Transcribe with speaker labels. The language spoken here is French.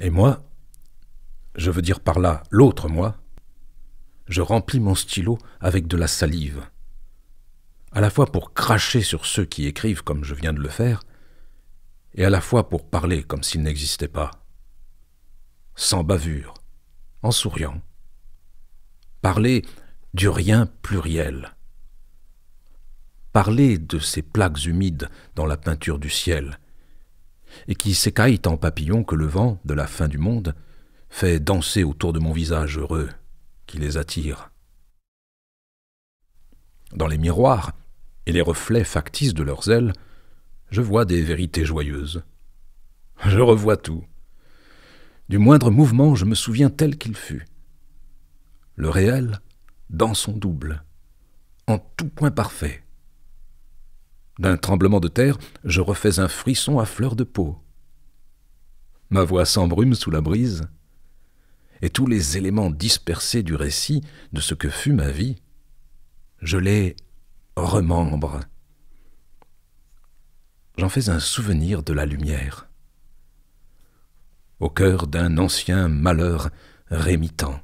Speaker 1: Et moi, je veux dire par là l'autre moi, je remplis mon stylo avec de la salive, à la fois pour cracher sur ceux qui écrivent comme je viens de le faire, et à la fois pour parler comme s'il n'existait pas, sans bavure, en souriant. Parler du rien pluriel. Parler de ces plaques humides dans la peinture du ciel, et qui s'écaillent en papillons que le vent de la fin du monde fait danser autour de mon visage heureux, qui les attire. Dans les miroirs et les reflets factices de leurs ailes, je vois des vérités joyeuses. Je revois tout. Du moindre mouvement, je me souviens tel qu'il fut. Le réel, dans son double, en tout point parfait. D'un tremblement de terre, je refais un frisson à fleur de peau. Ma voix s'embrume sous la brise, et tous les éléments dispersés du récit de ce que fut ma vie, je les remembre. J'en fais un souvenir de la lumière, au cœur d'un ancien malheur rémitant.